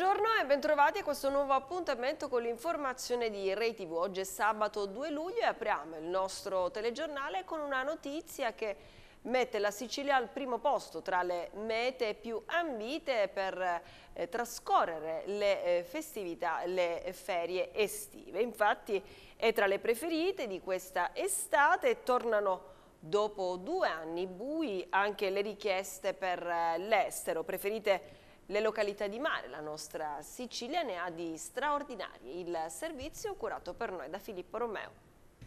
Buongiorno e bentrovati a questo nuovo appuntamento con l'informazione di Rai TV. Oggi è sabato 2 luglio e apriamo il nostro telegiornale con una notizia che mette la Sicilia al primo posto tra le mete più ambite per eh, trascorrere le eh, festività, le ferie estive. Infatti è tra le preferite di questa estate e tornano dopo due anni bui anche le richieste per eh, l'estero. Preferite le località di mare, la nostra Sicilia ne ha di straordinarie, il servizio curato per noi da Filippo Romeo.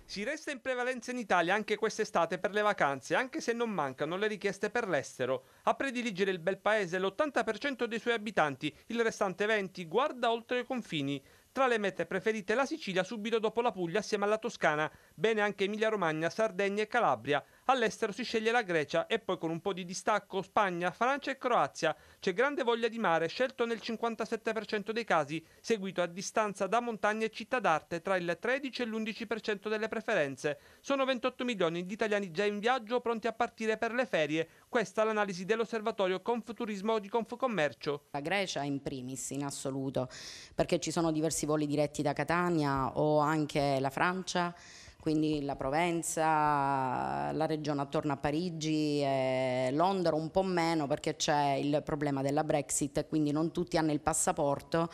Si resta in prevalenza in Italia anche quest'estate per le vacanze, anche se non mancano le richieste per l'estero. A prediligere il bel paese l'80% dei suoi abitanti, il restante 20% guarda oltre i confini. Tra le mete preferite la Sicilia subito dopo la Puglia assieme alla Toscana, bene anche Emilia Romagna, Sardegna e Calabria. All'estero si sceglie la Grecia e poi con un po' di distacco Spagna, Francia e Croazia. C'è grande voglia di mare, scelto nel 57% dei casi, seguito a distanza da montagne e città d'arte tra il 13 e l'11% delle preferenze. Sono 28 milioni di italiani già in viaggio pronti a partire per le ferie. Questa è l'analisi dell'osservatorio Confuturismo di Confcommercio. La Grecia in primis in assoluto, perché ci sono diversi voli diretti da Catania o anche la Francia quindi la Provenza, la regione attorno a Parigi, eh, Londra un po' meno perché c'è il problema della Brexit quindi non tutti hanno il passaporto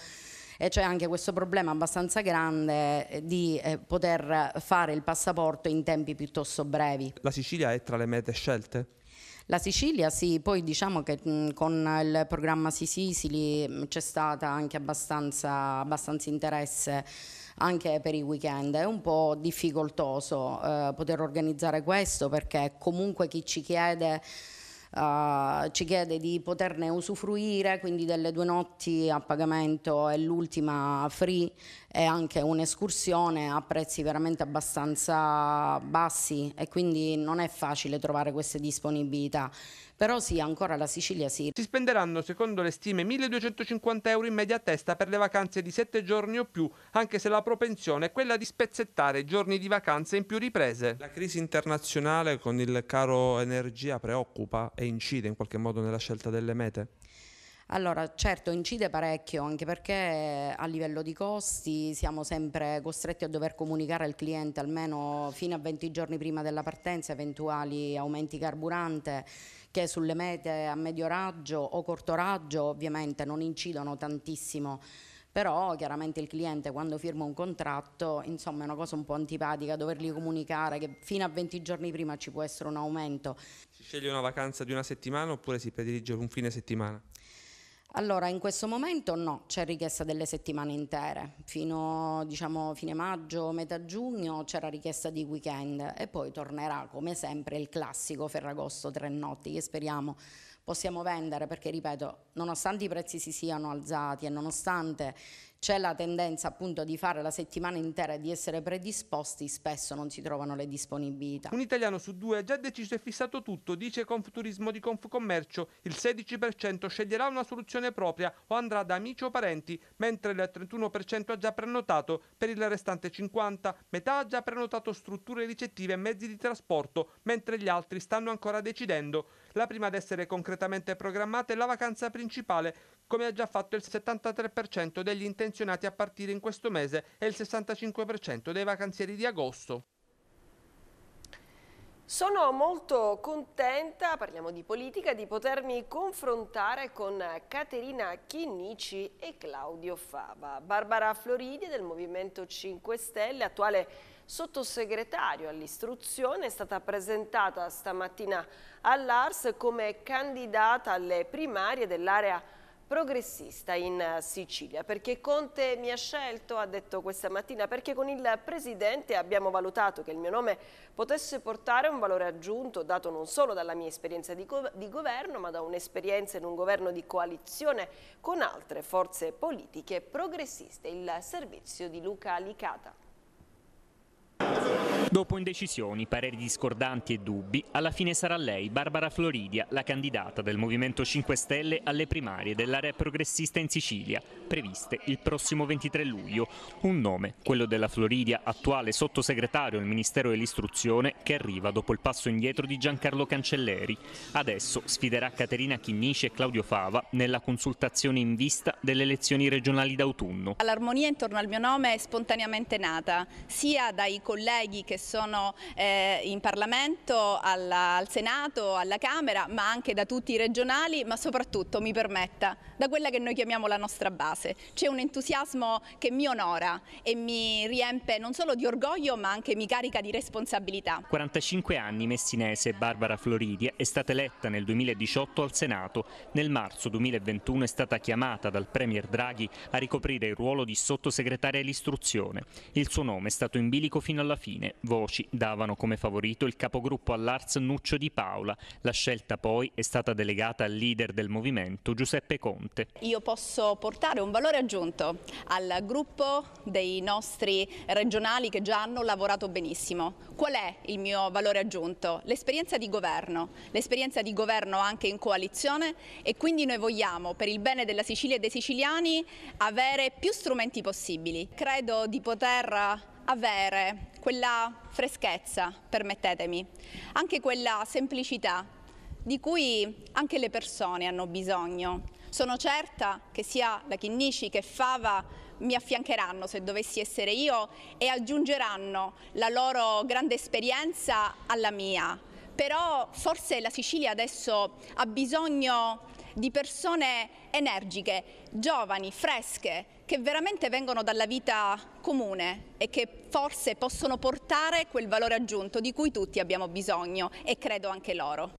e c'è anche questo problema abbastanza grande eh, di eh, poter fare il passaporto in tempi piuttosto brevi. La Sicilia è tra le mete scelte? La Sicilia sì, poi diciamo che mh, con il programma Sisicili c'è stato anche abbastanza, abbastanza interesse anche per i weekend. È un po' difficoltoso eh, poter organizzare questo perché comunque chi ci chiede... Uh, ci chiede di poterne usufruire, quindi delle due notti a pagamento e l'ultima free è anche un'escursione a prezzi veramente abbastanza bassi e quindi non è facile trovare queste disponibilità. Però sì, ancora la Sicilia sì. Si spenderanno, secondo le stime, 1.250 euro in media a testa per le vacanze di 7 giorni o più, anche se la propensione è quella di spezzettare giorni di vacanze in più riprese. La crisi internazionale con il caro energia preoccupa e incide in qualche modo nella scelta delle mete? Allora, certo, incide parecchio, anche perché eh, a livello di costi siamo sempre costretti a dover comunicare al cliente almeno fino a 20 giorni prima della partenza eventuali aumenti carburante che sulle mete a medio raggio o corto raggio ovviamente non incidono tantissimo però chiaramente il cliente quando firma un contratto insomma è una cosa un po' antipatica dovergli comunicare che fino a 20 giorni prima ci può essere un aumento. Si sceglie una vacanza di una settimana oppure si predilige un fine settimana? Allora, in questo momento no, c'è richiesta delle settimane intere, fino diciamo fine maggio, metà giugno c'era richiesta di weekend e poi tornerà come sempre il classico Ferragosto tre notti che speriamo possiamo vendere perché ripeto, nonostante i prezzi si siano alzati e nonostante c'è la tendenza appunto di fare la settimana intera e di essere predisposti, spesso non si trovano le disponibilità. Un italiano su due ha già deciso e fissato tutto, dice Confuturismo di Confcommercio. Il 16% sceglierà una soluzione propria o andrà da amici o parenti, mentre il 31% ha già prenotato, per il restante 50% metà ha già prenotato strutture ricettive e mezzi di trasporto, mentre gli altri stanno ancora decidendo. La prima ad essere concretamente programmata è la vacanza principale, come ha già fatto il 73% degli intenzionati a partire in questo mese e il 65% dei vacanzieri di agosto. Sono molto contenta, parliamo di politica, di potermi confrontare con Caterina Chinnici e Claudio Fava. Barbara Floridi del Movimento 5 Stelle, attuale sottosegretario all'istruzione, è stata presentata stamattina all'Ars come candidata alle primarie dell'area progressista in eh, Sicilia perché Conte mi ha scelto, ha detto questa mattina, perché con il Presidente abbiamo valutato che il mio nome potesse portare un valore aggiunto dato non solo dalla mia esperienza di, go di governo ma da un'esperienza in un governo di coalizione con altre forze politiche progressiste, il servizio di Luca Alicata Dopo indecisioni, pareri discordanti e dubbi, alla fine sarà lei, Barbara Floridia, la candidata del Movimento 5 Stelle alle primarie dell'area progressista in Sicilia, previste il prossimo 23 luglio. Un nome, quello della Floridia, attuale sottosegretario al Ministero dell'Istruzione, che arriva dopo il passo indietro di Giancarlo Cancelleri. Adesso sfiderà Caterina Chinnici e Claudio Fava nella consultazione in vista delle elezioni regionali d'autunno. L'armonia intorno al mio nome è spontaneamente nata, sia dai colleghi che che sono eh, in Parlamento, alla, al Senato, alla Camera, ma anche da tutti i regionali, ma soprattutto, mi permetta, da quella che noi chiamiamo la nostra base. C'è un entusiasmo che mi onora e mi riempie non solo di orgoglio, ma anche mi carica di responsabilità. 45 anni messinese Barbara Floridia è stata eletta nel 2018 al Senato. Nel marzo 2021 è stata chiamata dal Premier Draghi a ricoprire il ruolo di sottosegretaria all'istruzione. Il suo nome è stato in bilico fino alla fine. Voci davano come favorito il capogruppo all'Arts Nuccio Di Paola. La scelta poi è stata delegata al leader del movimento Giuseppe Conte. Io posso portare un valore aggiunto al gruppo dei nostri regionali che già hanno lavorato benissimo. Qual è il mio valore aggiunto? L'esperienza di governo, l'esperienza di governo anche in coalizione e quindi noi vogliamo per il bene della Sicilia e dei siciliani avere più strumenti possibili. Credo di poter avere quella freschezza, permettetemi, anche quella semplicità di cui anche le persone hanno bisogno. Sono certa che sia la Chinnici che Fava mi affiancheranno se dovessi essere io e aggiungeranno la loro grande esperienza alla mia. Però forse la Sicilia adesso ha bisogno di persone energiche, giovani, fresche, che veramente vengono dalla vita comune e che forse possono portare quel valore aggiunto di cui tutti abbiamo bisogno e credo anche loro.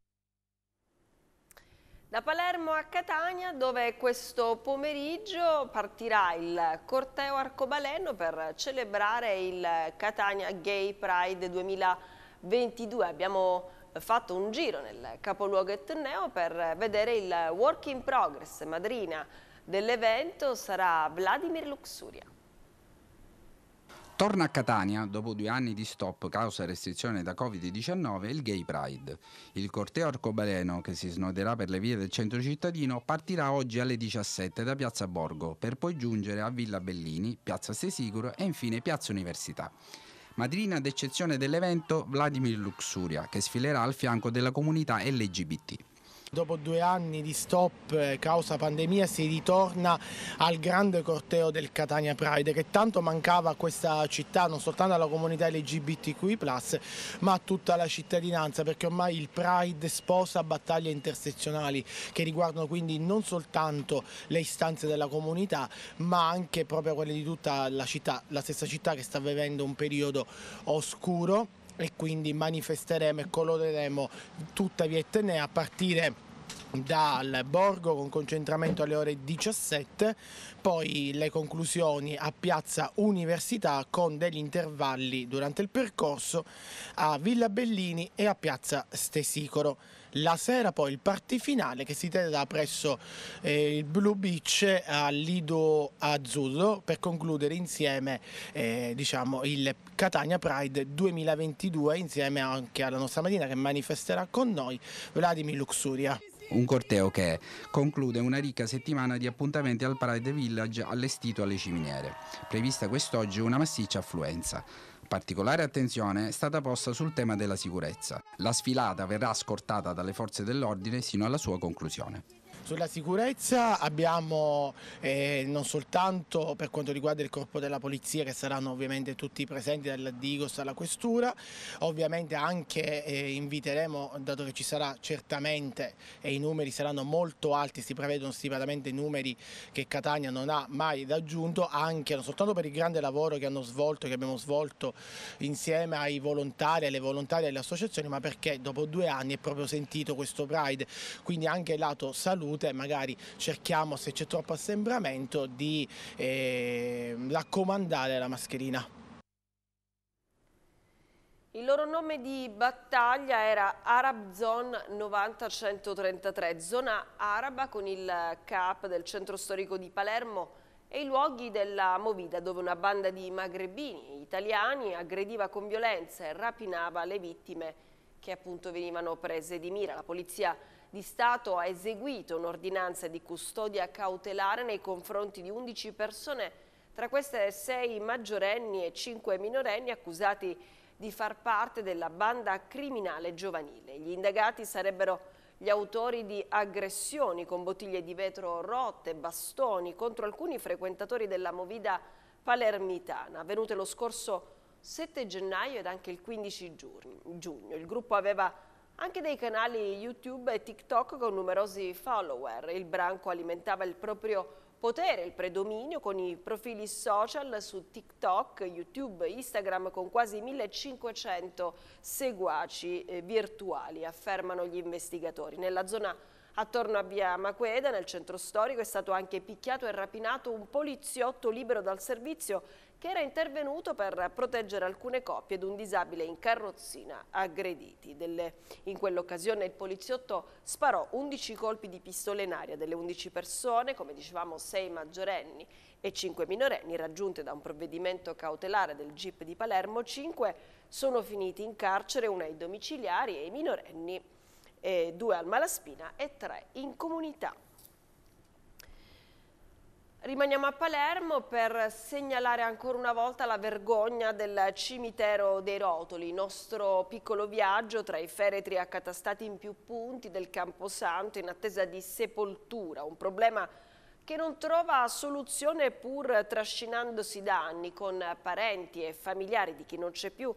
Da Palermo a Catania, dove questo pomeriggio partirà il corteo arcobaleno per celebrare il Catania Gay Pride 2022. Abbiamo fatto un giro nel capoluogo etneo per vedere il work in progress. Madrina dell'evento sarà Vladimir Luxuria. Torna a Catania, dopo due anni di stop causa restrizione da Covid-19, il Gay Pride. Il corteo arcobaleno, che si snoderà per le vie del centro cittadino, partirà oggi alle 17 da Piazza Borgo, per poi giungere a Villa Bellini, Piazza Sesicuro e infine Piazza Università. Madrina ad eccezione dell'evento Vladimir Luxuria, che sfilerà al fianco della comunità LGBT. Dopo due anni di stop eh, causa pandemia si ritorna al grande corteo del Catania Pride che tanto mancava a questa città, non soltanto alla comunità LGBTQI+, ma a tutta la cittadinanza perché ormai il Pride sposa battaglie intersezionali che riguardano quindi non soltanto le istanze della comunità ma anche proprio quelle di tutta la città, la stessa città che sta vivendo un periodo oscuro e quindi manifesteremo e coloreremo tutta Vietnea a partire dal Borgo con concentramento alle ore 17, poi le conclusioni a Piazza Università con degli intervalli durante il percorso a Villa Bellini e a Piazza Stesicoro la sera poi il party finale che si terrà presso eh, il Blue Beach a Lido Azzurro per concludere insieme eh, diciamo, il Catania Pride 2022 insieme anche alla nostra Marina che manifesterà con noi Vladimir Luxuria. Un corteo che conclude una ricca settimana di appuntamenti al Pride Village allestito alle ciminiere. Prevista quest'oggi una massiccia affluenza. Particolare attenzione è stata posta sul tema della sicurezza. La sfilata verrà scortata dalle forze dell'ordine sino alla sua conclusione. Sulla sicurezza abbiamo eh, non soltanto per quanto riguarda il corpo della polizia che saranno ovviamente tutti presenti dalla Digos alla questura, ovviamente anche eh, inviteremo, dato che ci sarà certamente e i numeri saranno molto alti, si prevedono sicuramente numeri che Catania non ha mai raggiunto, anche non soltanto per il grande lavoro che hanno svolto, che abbiamo svolto insieme ai volontari, alle volontarie e alle associazioni, ma perché dopo due anni è proprio sentito questo Pride, quindi anche il lato salute sedute magari cerchiamo se c'è troppo assembramento di eh, raccomandare la mascherina. Il loro nome di battaglia era Arab Zone 90-133, zona araba con il CAP del centro storico di Palermo e i luoghi della Movida dove una banda di magrebini italiani aggrediva con violenza e rapinava le vittime che appunto venivano prese di mira. La polizia di Stato ha eseguito un'ordinanza di custodia cautelare nei confronti di 11 persone, tra queste 6 maggiorenni e 5 minorenni accusati di far parte della banda criminale giovanile. Gli indagati sarebbero gli autori di aggressioni con bottiglie di vetro rotte, bastoni contro alcuni frequentatori della movida palermitana, avvenute lo scorso 7 gennaio ed anche il 15 giugno. Il gruppo aveva anche dei canali YouTube e TikTok con numerosi follower. Il branco alimentava il proprio potere, il predominio con i profili social su TikTok, YouTube, Instagram con quasi 1500 seguaci eh, virtuali, affermano gli investigatori. Nella zona attorno a via Maqueda, nel centro storico, è stato anche picchiato e rapinato un poliziotto libero dal servizio che era intervenuto per proteggere alcune coppie di un disabile in carrozzina aggrediti. Delle... in quell'occasione il poliziotto sparò 11 colpi di pistola in aria delle 11 persone, come dicevamo 6 maggiorenni e 5 minorenni, raggiunte da un provvedimento cautelare del GIP di Palermo, 5 sono finiti in carcere, una ai domiciliari e i minorenni, eh, due al Malaspina e tre in comunità. Rimaniamo a Palermo per segnalare ancora una volta la vergogna del cimitero dei Rotoli, nostro piccolo viaggio tra i feretri accatastati in più punti del Camposanto in attesa di sepoltura, un problema che non trova soluzione pur trascinandosi da anni con parenti e familiari di chi non c'è più,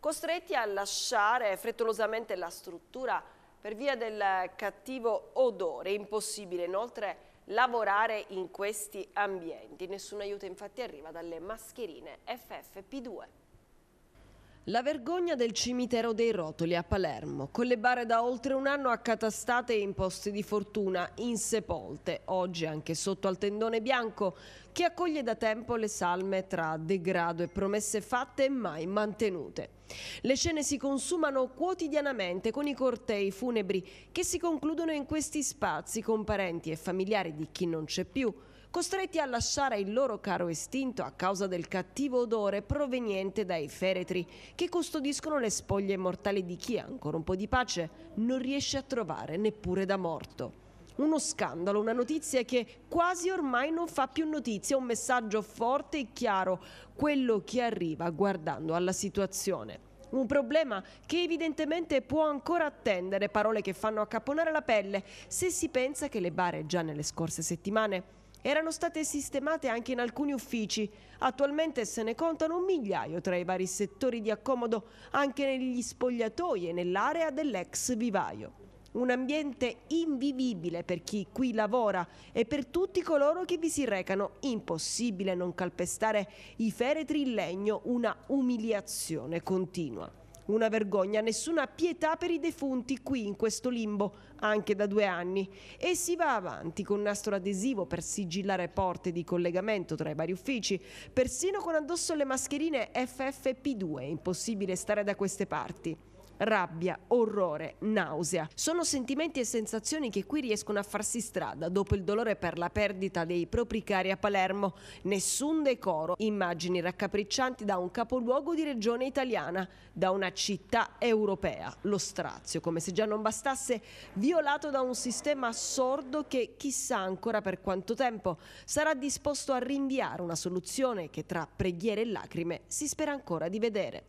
costretti a lasciare frettolosamente la struttura per via del cattivo odore, impossibile inoltre lavorare in questi ambienti. Nessun aiuto infatti arriva dalle mascherine FFP2. La vergogna del cimitero dei rotoli a Palermo, con le bare da oltre un anno accatastate in posti di fortuna, insepolte, oggi anche sotto al tendone bianco, che accoglie da tempo le salme tra degrado e promesse fatte e mai mantenute. Le scene si consumano quotidianamente con i cortei funebri che si concludono in questi spazi con parenti e familiari di chi non c'è più, costretti a lasciare il loro caro estinto a causa del cattivo odore proveniente dai feretri che custodiscono le spoglie mortali di chi, ancora un po' di pace, non riesce a trovare neppure da morto. Uno scandalo, una notizia che quasi ormai non fa più notizia, un messaggio forte e chiaro, quello che arriva guardando alla situazione. Un problema che evidentemente può ancora attendere, parole che fanno accapponare la pelle se si pensa che le bare già nelle scorse settimane erano state sistemate anche in alcuni uffici. Attualmente se ne contano un migliaio tra i vari settori di accomodo, anche negli spogliatoi e nell'area dell'ex vivaio. Un ambiente invivibile per chi qui lavora e per tutti coloro che vi si recano. Impossibile non calpestare i feretri in legno, una umiliazione continua. Una vergogna, nessuna pietà per i defunti qui in questo limbo, anche da due anni. E si va avanti con nastro adesivo per sigillare porte di collegamento tra i vari uffici, persino con addosso le mascherine FFP2, impossibile stare da queste parti rabbia, orrore, nausea. Sono sentimenti e sensazioni che qui riescono a farsi strada dopo il dolore per la perdita dei propri cari a Palermo. Nessun decoro, immagini raccapriccianti da un capoluogo di regione italiana, da una città europea, lo strazio, come se già non bastasse, violato da un sistema sordo che chissà ancora per quanto tempo sarà disposto a rinviare una soluzione che tra preghiere e lacrime si spera ancora di vedere.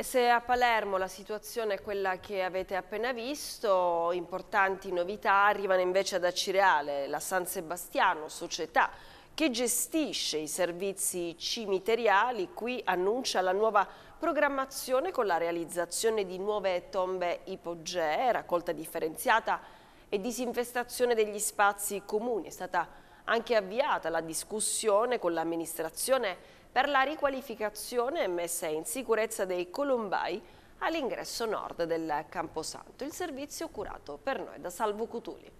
E se a Palermo la situazione è quella che avete appena visto, importanti novità arrivano invece ad Acireale, la San Sebastiano, società che gestisce i servizi cimiteriali, qui annuncia la nuova programmazione con la realizzazione di nuove tombe ipogee, raccolta differenziata e disinfestazione degli spazi comuni. È stata anche avviata la discussione con l'amministrazione per la riqualificazione e messa in sicurezza dei colombai all'ingresso nord del Camposanto. Il servizio curato per noi da Salvo Cutuli.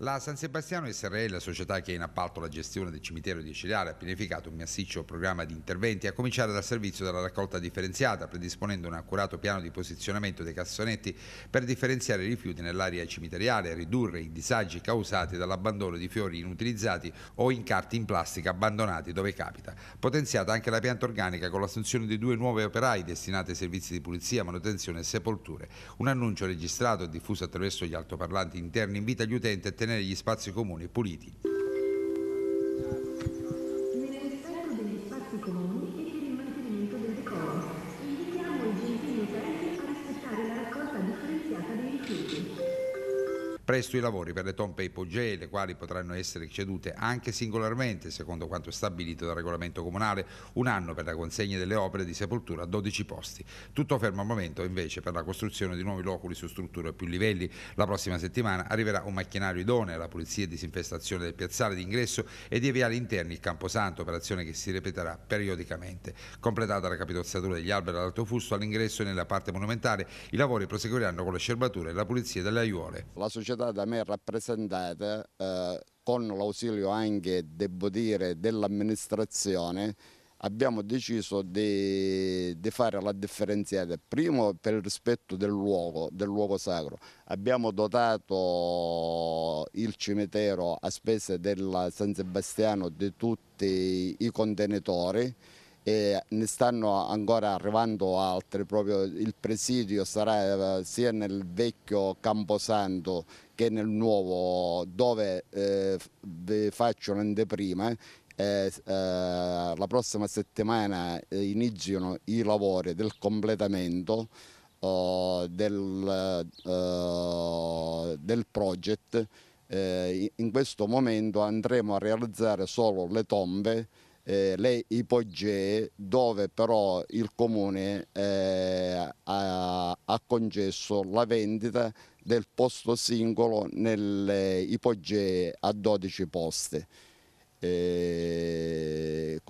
La San Sebastiano SRL, la società che ha in appalto la gestione del cimitero di Ciliare, ha pianificato un massiccio programma di interventi, a cominciare dal servizio della raccolta differenziata, predisponendo un accurato piano di posizionamento dei cassonetti per differenziare i rifiuti nell'area cimiteriale e ridurre i disagi causati dall'abbandono di fiori inutilizzati o in incarti in plastica abbandonati dove capita. Potenziata anche la pianta organica con l'assunzione di due nuovi operai destinati ai servizi di pulizia, manutenzione e sepolture. Un annuncio registrato e diffuso attraverso gli altoparlanti interni invita gli utenti a tenere mantenere gli spazi comuni puliti. presto i lavori per le tompe ipogee, le quali potranno essere cedute anche singolarmente, secondo quanto stabilito dal regolamento comunale, un anno per la consegna delle opere di sepoltura a 12 posti. Tutto fermo al momento invece per la costruzione di nuovi loculi su strutture a più livelli. La prossima settimana arriverà un macchinario idoneo alla pulizia e disinfestazione del piazzale d'ingresso e dei viali interni il Camposanto, operazione che si ripeterà periodicamente. Completata la capitozzatura degli alberi all'Alto Fusto all'ingresso e nella parte monumentale, i lavori proseguiranno con le scerbature e la pulizia delle aiuole. La società società da me rappresentata, eh, con l'ausilio anche, devo dire, dell'amministrazione, abbiamo deciso di, di, fare la differenziata, primo per il rispetto del luogo, del luogo sacro, abbiamo dotato il cimitero a spese della San Sebastiano di tutti i contenitori, e ne stanno ancora arrivando altre, proprio il presidio sarà eh, sia nel vecchio Camposanto che nel nuovo dove eh, vi faccio un'anteprima eh, eh, eh la prossima settimana eh, iniziano i lavori del completamento oh, del, eh, del project in questo momento andremo a realizzare solo le tombe eh, le ipogee dove però il comune eh, ha, ha, concesso la vendita del posto singolo nelle ipogee a 12 poste. Eh,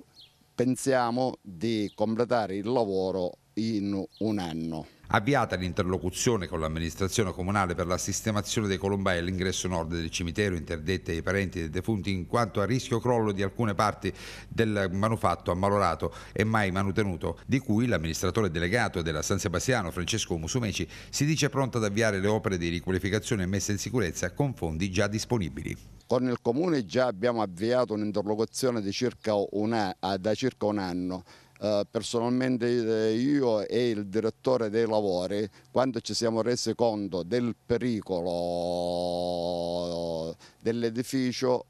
pensiamo di completare il lavoro in un anno. Avviata l'interlocuzione con l'amministrazione comunale per la sistemazione dei colombai all'ingresso nord del cimitero interdette ai parenti dei defunti in quanto a rischio crollo di alcune parti del manufatto ammalorato e mai manutenuto, di cui l'amministratore delegato della San Sebastiano Francesco Musumeci si dice pronto ad avviare le opere di riqualificazione e messa in sicurezza con fondi già disponibili. Con il Comune già abbiamo avviato un'interlocuzione circa una, da circa un anno eh, personalmente eh, io e il direttore dei lavori quando ci siamo resi conto del pericolo eh, dell'edificio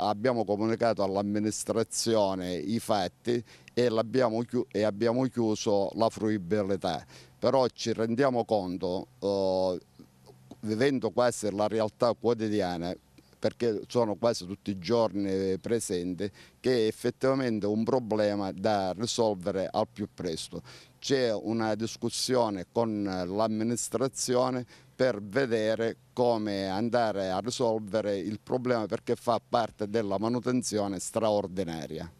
abbiamo comunicato all'amministrazione i fatti e, chi e abbiamo chiuso la fruibilità però ci rendiamo conto vivendo quasi la realtà quotidiana perché sono quasi tutti i giorni presente, che è effettivamente un problema da risolvere al più presto. C'è una discussione con l'amministrazione per vedere come andare a risolvere il problema perché fa parte della manutenzione straordinaria.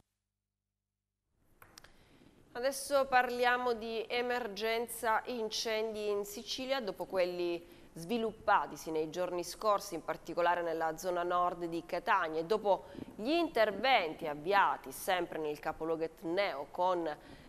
Adesso parliamo di emergenza incendi in Sicilia dopo quelli sviluppatisi nei giorni scorsi, in particolare nella zona nord di Catania. E dopo gli interventi avviati sempre nel capoluogo etneo con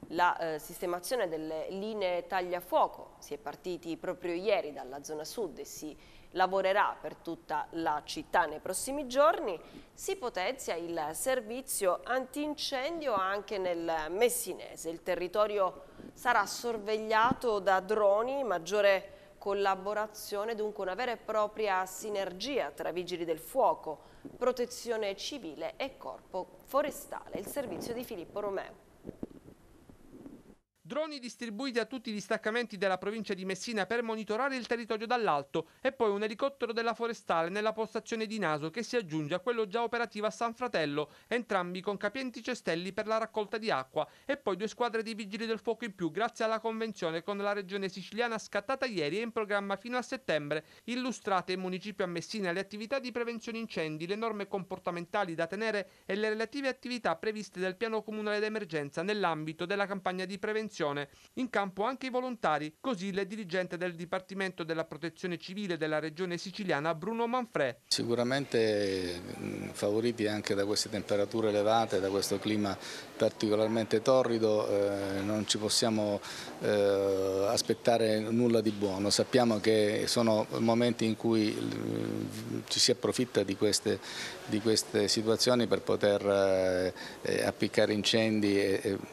la eh, sistemazione delle linee tagliafuoco, si è partiti proprio ieri dalla zona sud e si lavorerà per tutta la città nei prossimi giorni. Si potenzia il servizio antincendio anche nel Messinese. Il territorio sarà sorvegliato da droni, maggiore collaborazione, dunque una vera e propria sinergia tra vigili del fuoco, protezione civile e corpo forestale. Il servizio di Filippo Romeo droni distribuiti a tutti i distaccamenti della provincia di Messina per monitorare il territorio dall'alto e poi un elicottero della forestale nella postazione di Naso che si aggiunge a quello già operativo a San Fratello, entrambi con capienti cestelli per la raccolta di acqua e poi due squadre di vigili del fuoco in più grazie alla convenzione con la regione siciliana scattata ieri e in programma fino a settembre, illustrate in municipio a Messina le attività di prevenzione incendi, le norme comportamentali da tenere e le relative attività previste dal piano comunale d'emergenza nell'ambito della campagna di prevenzione disposizione in campo anche i volontari, così il dirigente del Dipartimento della Protezione Civile della Regione Siciliana Bruno Manfrè. Sicuramente favoriti anche da queste temperature elevate, da questo clima particolarmente torrido, eh, non ci possiamo eh, aspettare nulla di buono. Sappiamo che sono momenti in cui ci si approfitta di queste, di queste situazioni per poter eh, eh appiccare incendi,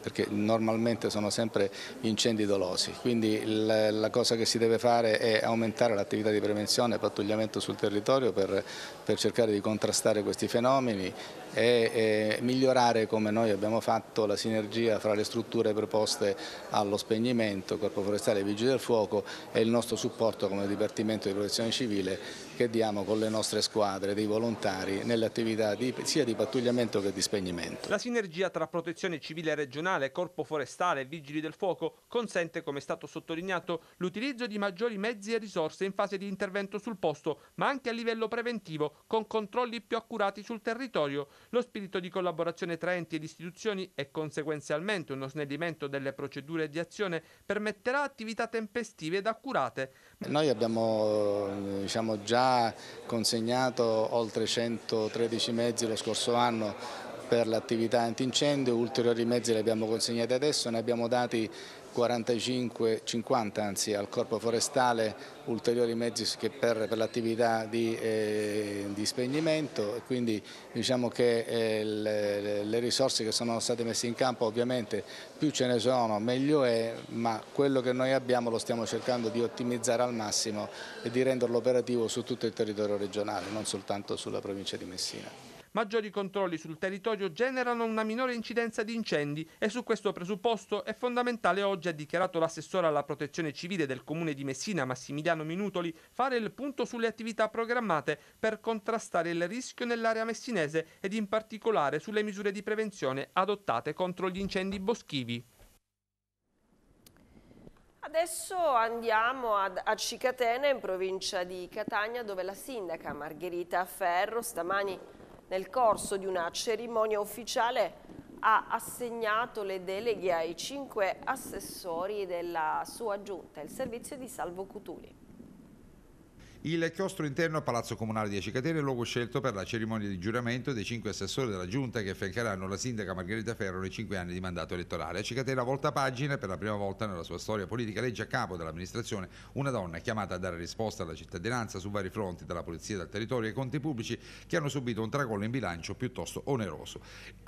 perché normalmente sono sempre sempre gli incendi dolosi. Quindi la cosa che si deve fare è aumentare l'attività di prevenzione e pattugliamento sul territorio per, per cercare di contrastare questi fenomeni e, migliorare come noi abbiamo fatto la sinergia fra le strutture preposte allo spegnimento, Corpo Forestale e Vigili del Fuoco e il nostro supporto come Dipartimento di Protezione Civile che diamo con le nostre squadre dei volontari nelle attività di, sia di pattugliamento che di spegnimento. La sinergia tra Protezione Civile regionale, Corpo Forestale e Vigili del Fuoco consente, come è stato sottolineato, l'utilizzo di maggiori mezzi e risorse in fase di intervento sul posto, ma anche a livello preventivo, con controlli più accurati sul territorio lo spirito di collaborazione tra enti ed istituzioni e conseguenzialmente uno snellimento delle procedure di azione permetterà attività tempestive ed accurate. Eh, noi abbiamo eh, diciamo, già consegnato oltre 113 mezzi lo scorso anno per l'attività antincendio, ulteriori mezzi li abbiamo consegnati adesso, ne abbiamo dati 45, 50 anzi al Corpo Forestale ulteriori mezzi per, per l'attività di, eh, di, spegnimento quindi diciamo che eh, le, le, risorse che sono state messe in campo ovviamente più ce ne sono meglio è ma quello che noi abbiamo lo stiamo cercando di ottimizzare al massimo e di renderlo operativo su tutto il territorio regionale non soltanto sulla provincia di Messina. Maggiori controlli sul territorio generano una minore incidenza di incendi e su questo presupposto è fondamentale oggi, ha dichiarato l'assessore alla protezione civile del comune di Messina Massimiliano Minutoli, fare il punto sulle attività programmate per contrastare il rischio nell'area messinese ed in particolare sulle misure di prevenzione adottate contro gli incendi boschivi. Adesso andiamo ad Acicatena in provincia di Catania dove la sindaca Margherita Ferro stamani nel corso di una cerimonia ufficiale ha assegnato le deleghe ai cinque assessori della sua giunta, il servizio di Salvo Cutuli. Il chiostro interno a Palazzo Comunale di Acicatene è luogo scelto per la cerimonia di giuramento dei cinque assessori della Giunta che affiancheranno la sindaca Margherita Ferro nei cinque anni di mandato elettorale. Acicatena volta pagina per la prima volta nella sua storia politica legge a capo dell'amministrazione una donna chiamata a dare risposta alla cittadinanza su vari fronti, dalla polizia dal territorio ai conti pubblici che hanno subito un tracollo in bilancio piuttosto oneroso.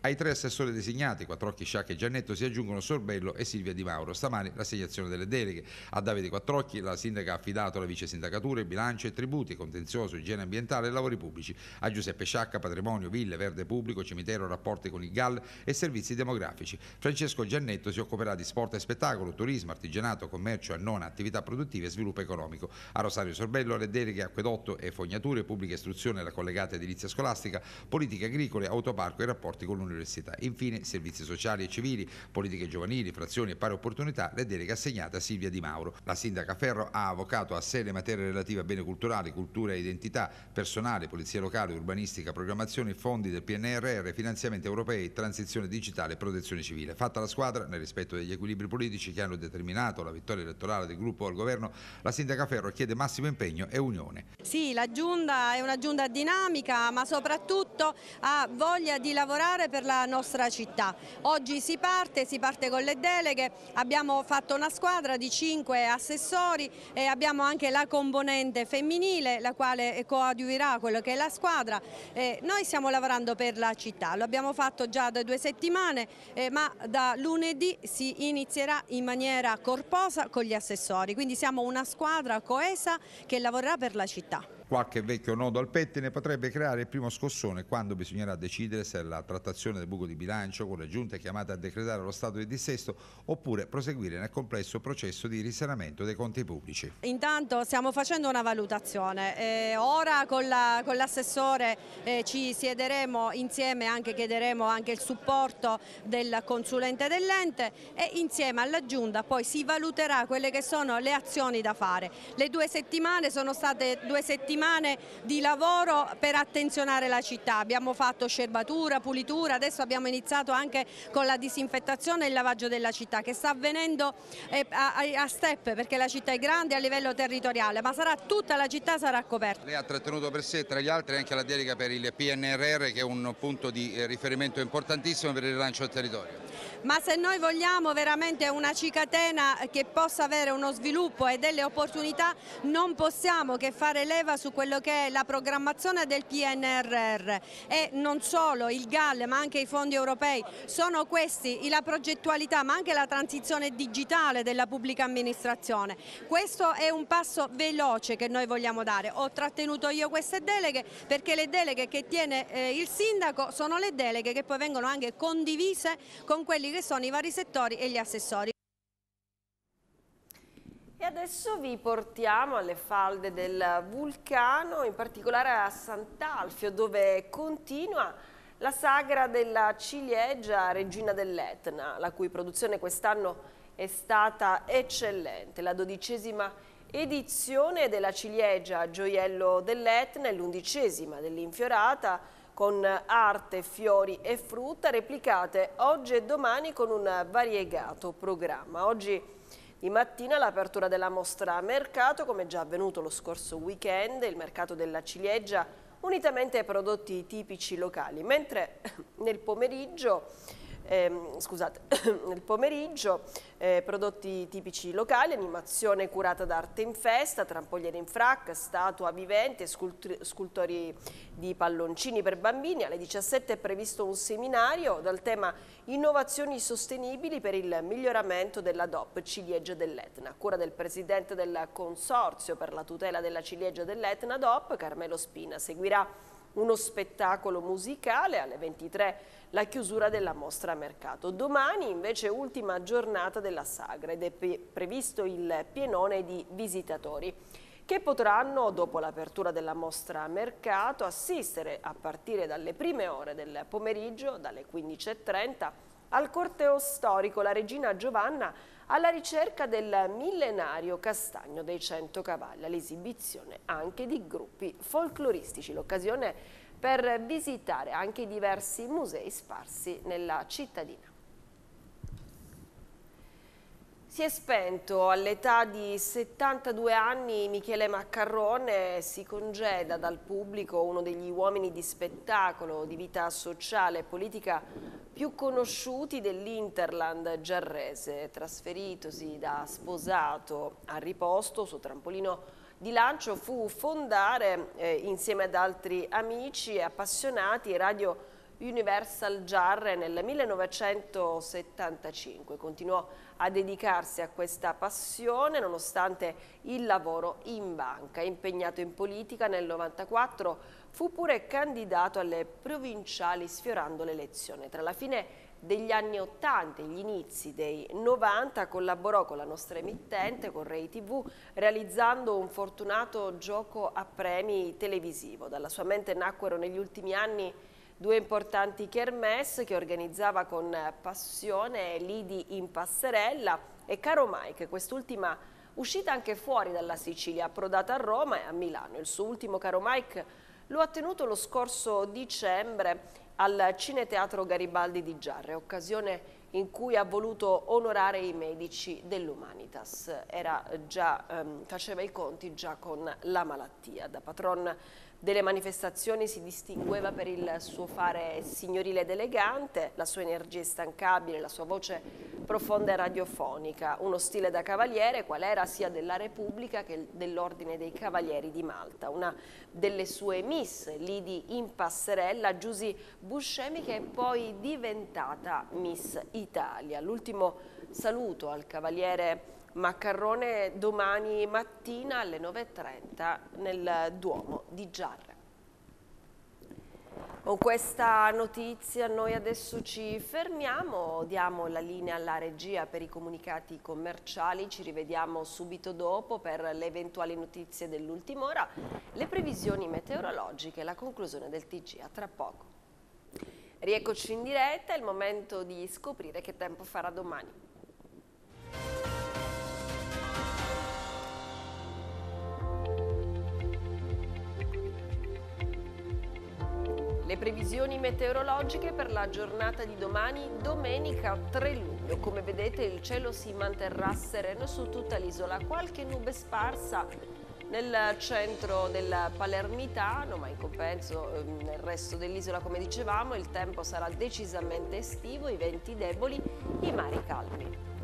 Ai tre assessori designati, Quattrocchi, Sciacca e Giannetto, si aggiungono Sorbello e Silvia Di Mauro. Stamani l'assegnazione delle deleghe. A Davide Quattrocchi la sindaca ha affidato la vice sindacatura, il bilancio e tributi, contenzioso, igiene ambientale e lavori pubblici, a Giuseppe Sciacca, patrimonio, ville, verde pubblico, cimitero, rapporti con il GAL e servizi demografici. Francesco Giannetto si occuperà di sport e spettacolo, turismo, artigianato, commercio, e non attività produttive e sviluppo economico. A Rosario Sorbello le deleghe acquedotto e fognature, pubblica istruzione, e la collegata edilizia scolastica, politiche agricole, autoparco e rapporti con l'università. Infine servizi sociali e civili, politiche giovanili, frazioni e pari opportunità, le deleghe assegnate a Silvia Di Mauro. La sindaca Ferro ha avvocato a sé le materie relative a bene culturale culturali, cultura e identità, personale, polizia locale, urbanistica, programmazione, fondi del PNRR, finanziamenti europei, transizione digitale e protezione civile. Fatta la squadra, nel rispetto degli equilibri politici che hanno determinato la vittoria elettorale del gruppo al governo, la sindaca Ferro chiede massimo impegno e unione. Sì, la giunta è una giunta dinamica, ma soprattutto ha voglia di lavorare per la nostra città. Oggi si parte, si parte con le deleghe, abbiamo fatto una squadra di cinque assessori e abbiamo anche la componente femminile femminile, la quale coadiuvirà quello che è la squadra. Eh, noi stiamo lavorando per la città, lo abbiamo fatto già da due settimane, eh, ma da lunedì si inizierà in maniera corposa con gli assessori, quindi siamo una squadra coesa che lavorerà per la città. Qualche vecchio nodo al pettine potrebbe creare il primo scossone quando bisognerà decidere se la trattazione del buco di bilancio con le giunte chiamate a decretare lo stato di dissesto oppure proseguire nel complesso processo di risanamento dei conti pubblici. Intanto stiamo facendo una valutazione. Eh, ora con l'assessore la, eh, ci siederemo insieme, anche chiederemo anche il supporto del consulente dell'ente e insieme alla giunta poi si valuterà quelle che sono le azioni da fare. Le due settimane sono state due settimane settimane di lavoro per attenzionare la città, abbiamo fatto scerbatura, pulitura, adesso abbiamo iniziato anche con la disinfettazione e il lavaggio della città che sta avvenendo eh, a step perché la città è grande a livello territoriale, ma sarà tutta la città sarà coperta. Lei ha trattenuto per sé tra gli altri anche la delega per il PNRR che è un punto di eh, riferimento importantissimo per il rilancio del territorio ma se noi vogliamo veramente una cicatena che possa avere uno sviluppo e delle opportunità non possiamo che fare leva su quello che è la programmazione del PNRR e non solo il GAL ma anche i fondi europei, sono questi la progettualità ma anche la transizione digitale della pubblica amministrazione. Questo è un passo veloce che noi vogliamo dare, ho trattenuto io queste deleghe perché le deleghe che tiene eh, il sindaco sono le deleghe che poi vengono anche condivise con quelli quelli che sono i vari settori e gli assessori. E adesso vi portiamo alle falde del vulcano, in particolare a Sant'Alfio, dove continua la sagra della ciliegia regina dell'Etna, la cui produzione quest'anno è stata eccellente. La dodicesima edizione della ciliegia gioiello dell'Etna e l'undicesima dell'infiorata con arte, fiori e frutta replicate oggi e domani con un variegato programma. Oggi di mattina l'apertura della mostra a mercato, come già avvenuto lo scorso weekend, il mercato della ciliegia unitamente ai prodotti tipici locali, mentre nel pomeriggio ehm, scusate, nel pomeriggio, eh, prodotti tipici locali, animazione curata d'arte in festa, trampoliere in frac, statua vivente, scultori di palloncini per bambini. Alle 17 è previsto un seminario dal tema Innovazioni sostenibili per il miglioramento della DOP ciliegia dell'Etna, cura del presidente del Consorzio per la tutela della ciliegia dell'Etna DOP, Carmelo Spina. Seguirà uno spettacolo musicale alle 23 la chiusura della mostra a mercato. Domani invece ultima giornata della sagra ed è previsto il pienone di visitatori che potranno, dopo l'apertura della mostra a mercato, assistere a partire dalle prime ore del pomeriggio, dalle 15.30, al corteo storico La Regina Giovanna alla ricerca del millenario castagno dei Cento Cavalli, all'esibizione anche di gruppi folcloristici. L'occasione è per visitare anche i diversi musei sparsi nella cittadina. Si è spento all'età di 72 anni Michele Maccarrone, si congeda dal pubblico uno degli uomini di spettacolo, di vita sociale e politica più conosciuti dell'Interland giarrese, trasferitosi da sposato a riposto su trampolino di lancio fu fondare eh, insieme ad altri amici e appassionati Radio Universal Jarre nel 1975. Continuò a dedicarsi a questa passione nonostante il lavoro in banca. Impegnato in politica nel 1994 fu pure candidato alle provinciali sfiorando l'elezione. Tra la fine degli anni 80 gli inizi dei 90 collaborò con la nostra emittente, con Rai TV, realizzando un fortunato gioco a premi televisivo. Dalla sua mente nacquero negli ultimi anni due importanti kermesse che organizzava con passione Lidi in passerella e Caro Mike, quest'ultima uscita anche fuori dalla Sicilia, approdata a Roma e a Milano. Il suo ultimo Caro Mike lo ha tenuto lo scorso dicembre al Cineteatro Garibaldi di Giarre, occasione in cui ha voluto onorare i medici dell'Umanitas. Già, ehm, faceva i conti già con la malattia. Da patron delle manifestazioni si distingueva per il suo fare signorile ed elegante, la sua energia instancabile, la sua voce profonda e radiofonica, uno stile da cavaliere qual era sia della Repubblica che dell'Ordine dei Cavalieri di Malta. Una delle sue miss, Lidi in passerella, Giusy Buscemi che è poi diventata Miss Italia. L'ultimo saluto al cavaliere Maccarrone domani mattina alle 9.30 nel Duomo di Giarre. Con questa notizia noi adesso ci fermiamo, diamo la linea alla regia per i comunicati commerciali, ci rivediamo subito dopo per le eventuali notizie dell'ultima ora, le previsioni meteorologiche e la conclusione del TG a tra poco. Rieccoci in diretta, è il momento di scoprire che tempo farà domani. Le previsioni meteorologiche per la giornata di domani, domenica 3 luglio. Come vedete il cielo si manterrà sereno su tutta l'isola, qualche nube sparsa nel centro del Palermitano, ma in compenso ehm, nel resto dell'isola come dicevamo il tempo sarà decisamente estivo, i venti deboli, i mari calmi.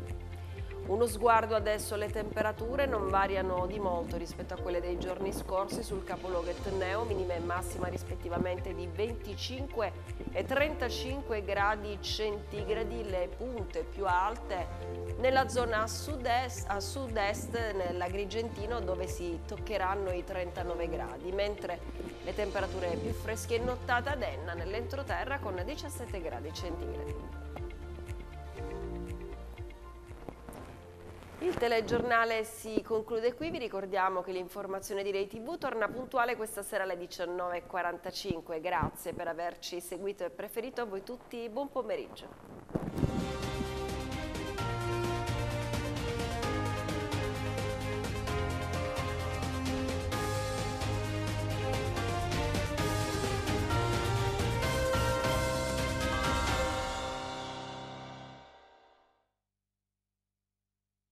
Uno sguardo adesso le temperature non variano di molto rispetto a quelle dei giorni scorsi sul capoluogo etneo, minima e massima rispettivamente di 25 e 35 gradi centigradi, le punte più alte nella zona sud-est, a sud-est nell'Agrigentino dove si toccheranno i 39 gradi, mentre le temperature più fresche in nottata ad Enna nell'entroterra con 17 gradi centigradi. Il telegiornale si conclude qui, vi ricordiamo che l'informazione di Rei TV torna puntuale questa sera alle 19.45. Grazie per averci seguito e preferito, a voi tutti buon pomeriggio.